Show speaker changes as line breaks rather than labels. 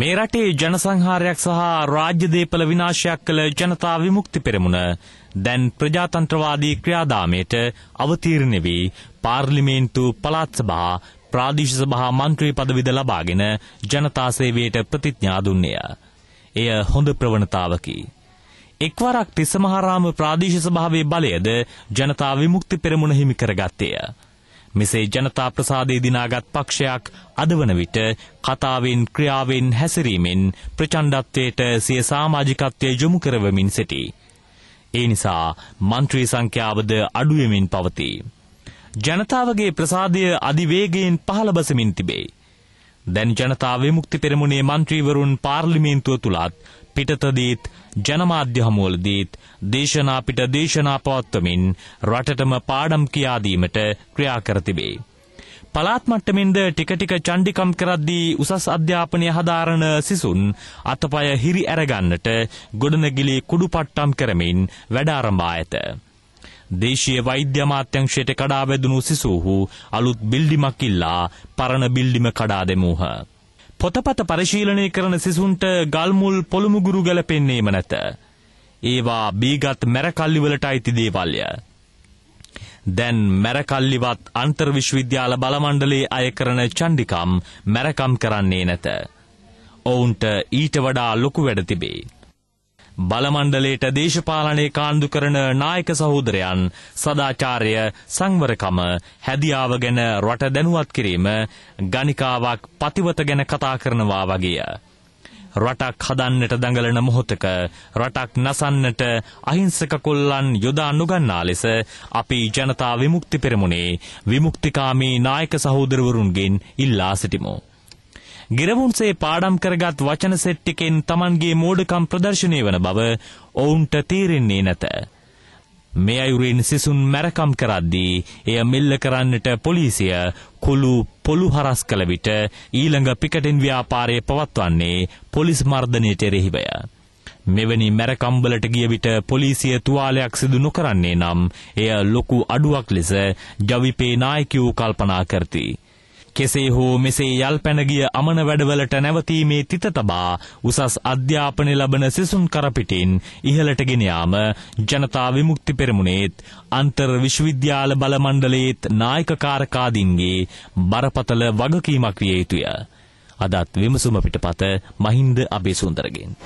මේ රටේ ජනසංහාරයක් සහ රාජ්‍ය දේපල විනාශයක් කළ ජනතා විමුක්ති පෙරමුණ දැන් ප්‍රජාතන්ත්‍රවාදී ක්‍රියාදාමයට අවතීර්ණ වී පාර්ලිමේන්තු පළාත් සභා ප්‍රාදේශ සභා මන්ත්‍රී පදවිද ලබාගෙන ජනතා සේවයට ප්‍රතිඥා දුන්නේය. එය හොඳ ප්‍රවණතාවකි. එක්වරක් තිස්සමහාරාම ප්‍රාදේශ සභාවේ බලයද ජනතා විමුක්ති පෙරමුණ හිමි කරගත්තේය. මෙසේ ජනතා ප්‍රසාදේ දිනාගත් පක්ෂයක් අද වන විට කතාවෙන් ක්‍රියාවෙන් හැසිරීමෙන් ප්‍රචණ්ඩත්වයට සිය සමාජිකත්වය යොමු කරවමින් සිටී. ඒ නිසා මන්ත්‍රී සංඛ්‍යාවද අඩුවෙමින් පවතී. ජනතාවගේ ප්‍රසාදය අධිවේගයෙන් පහළ බසමින් තිබේ. දැන් ජනතා විමුක්ති පෙරමුණේ මන්ත්‍රීවරුන් පාර්ලිමේන්තුව තුළත් පිටතදීත් ජනමාධ්‍ය හමුවලදීත් දේශනා පිට දේශනා පවත්වමින් රටටම පාඩම් කියාදීමට ක්‍රියා කර තිබේ. පලාත් මට්ටමින්ද ටික ටික චණ්ඩිකම් කරද්දී උසස් අධ්‍යාපනය හදාරන සිසුන් අතපය හිරි ඇරගන්නට ගොඩනගිලි කුඩු පට්ටම් කරමින් වැඩ ආරම්භා ඇත. දේශීය වෛද්‍ය අමාත්‍යංශයට කඩා වැදුණු සිසුහු අලුත් බිල්ඩිමක් ඉල්ලා පරණ බිල්ඩිම කඩා දැමූහ. පොතපත පරිශීලනය කරන සිසුන්ට ගල්මුල් පොළුමුගුරු ගැලපෙන්නේම නැත. ඒවා බීගත් මැරකල්ලිවලට අයිති දේවල්ය. දැන් මැරකල්ලිවත් අන්තර්විශ්වවිද්‍යාල බලමණ්ඩලේ අය කරන චණ්ඩිකම් මැරකම් කරන්නේ නැත. ඔවුන්ට ඊට වඩා ලොකු වැඩ තිබේ. බලමණ්ඩලයට දේශපාලනය කාණ්ඩු කරන නායක සහෝදරයන් සදාචාරය සංවරකම හැදියාව ගැන රට දැනුවත් කිරීම ගණිකාවක් පතිවත ගැන කතා කරනවා වගේය. රටක් හදන්නට දඟලන මොහොතක රටක් නසන්නට අහිංසක කොල්ලන් යොදා නොගන්නා ලෙස අපි ජනතා විමුක්ති පෙරමුණේ විමුක්තිකාමී නායක සහෝදරවරුන්ගෙන් ඉල්ලා සිටිමු. ගෙරවුන්සේ පාඩම් කරගත් වචන සෙට් එකෙන් Tamanගේ මෝඩකම් ප්‍රදර්ශනය වන බව ඔවුන්ට තේරෙන්නේ නැත. මේ අයුරින් සිසුන් මැරකම් කරද්දී එය මෙල්ල කරන්නට පොලිසිය කුළු පොළු හරස් කළ විට ඊළඟ පිකටින් ව්‍යාපාරය පවත්වන්නේ පොලිස් මර්ධනයට එරෙහිවය. මෙවැනි මැරකම්බලට ගිය විට පොලිසිය තුවාලයක් සිදු නොකරන්නේ නම් එය ලොකු අඩුවක් ලෙස ජවිපේ නායකයූ කල්පනා කරති. කෙසේ හෝ මෙසේ යල් පැනගිය අමන වැඩවලට නැවතීමේ තිත තබා උසස් අධ්‍යාපනය ලබන සිසුන් කරපිටින් ඉහළට ගෙනයාම ජනතා විමුක්ති පෙරමුණේත් අන්තර් විශ්වවිද්‍යාල බලමණ්ඩලයේත් නායකකාරකාදින්ගේ බරපතල වගකීමක් විය යුතුය. අදත් විමසුම පිටපත මහින්ද අබේසුන්දරගෙන්.